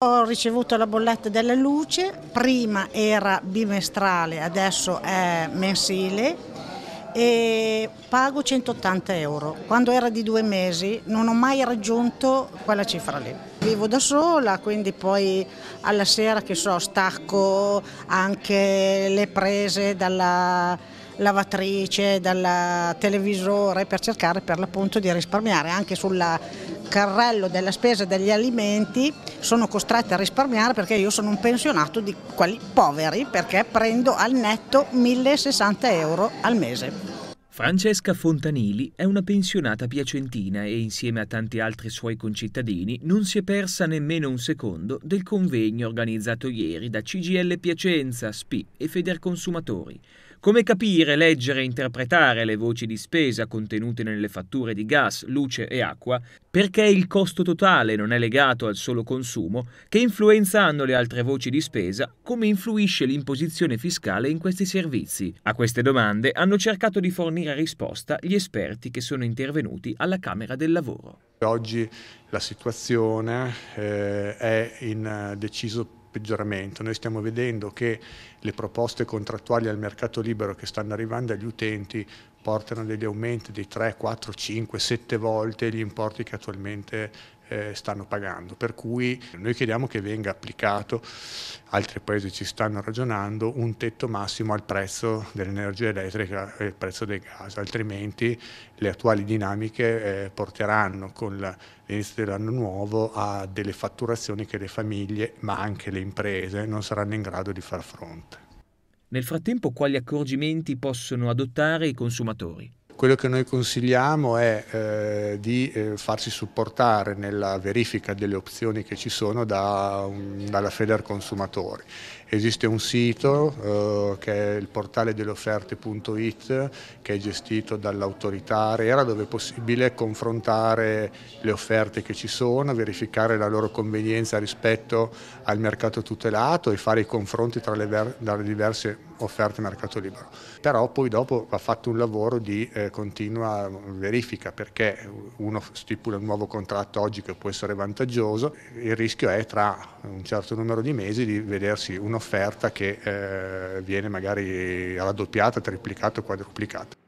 Ho ricevuto la bolletta della luce, prima era bimestrale, adesso è mensile e pago 180 euro. Quando era di due mesi non ho mai raggiunto quella cifra lì. Vivo da sola, quindi poi alla sera che so, stacco anche le prese dalla lavatrice, dal televisore per cercare per l'appunto di risparmiare anche sulla carrello della spesa degli alimenti sono costretta a risparmiare perché io sono un pensionato di quelli poveri perché prendo al netto 1060 euro al mese. Francesca Fontanili è una pensionata piacentina e insieme a tanti altri suoi concittadini non si è persa nemmeno un secondo del convegno organizzato ieri da CGL Piacenza, SPI e Federconsumatori come capire, leggere e interpretare le voci di spesa contenute nelle fatture di gas, luce e acqua, perché il costo totale non è legato al solo consumo, che influenza hanno le altre voci di spesa, come influisce l'imposizione fiscale in questi servizi? A queste domande hanno cercato di fornire risposta gli esperti che sono intervenuti alla Camera del Lavoro. Oggi la situazione eh, è in eh, deciso peggioramento. Noi stiamo vedendo che le proposte contrattuali al mercato libero che stanno arrivando agli utenti portano degli aumenti di 3, 4, 5, 7 volte gli importi che attualmente eh, stanno pagando. Per cui noi chiediamo che venga applicato, altri paesi ci stanno ragionando, un tetto massimo al prezzo dell'energia elettrica e al prezzo del gas, altrimenti le attuali dinamiche eh, porteranno con l'inizio dell'anno nuovo a delle fatturazioni che le famiglie, ma anche le imprese, non saranno in grado di far fronte. Nel frattempo quali accorgimenti possono adottare i consumatori? Quello che noi consigliamo è eh, di eh, farsi supportare nella verifica delle opzioni che ci sono da, um, dalla Feder Consumatori. Esiste un sito eh, che è il portale delle offerte.it che è gestito dall'autorità ARERA dove è possibile confrontare le offerte che ci sono, verificare la loro convenienza rispetto al mercato tutelato e fare i confronti tra le, le diverse offerte mercato libero. Però poi dopo va fatto un lavoro di eh, continua verifica perché uno stipula un nuovo contratto oggi che può essere vantaggioso, il rischio è tra un certo numero di mesi di vedersi un'offerta che eh, viene magari raddoppiata, triplicata o quadruplicata.